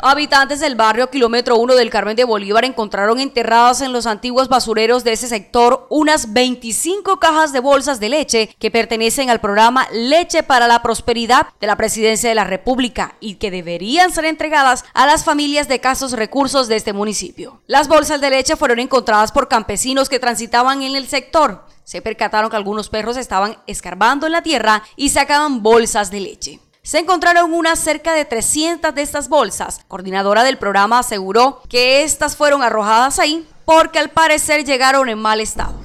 Habitantes del barrio Kilómetro 1 del Carmen de Bolívar encontraron enterradas en los antiguos basureros de ese sector unas 25 cajas de bolsas de leche que pertenecen al programa Leche para la Prosperidad de la Presidencia de la República y que deberían ser entregadas a las familias de casos recursos de este municipio. Las bolsas de leche fueron encontradas por campesinos que transitaban en el sector. Se percataron que algunos perros estaban escarbando en la tierra y sacaban bolsas de leche. Se encontraron unas cerca de 300 de estas bolsas. Coordinadora del programa aseguró que estas fueron arrojadas ahí porque al parecer llegaron en mal estado.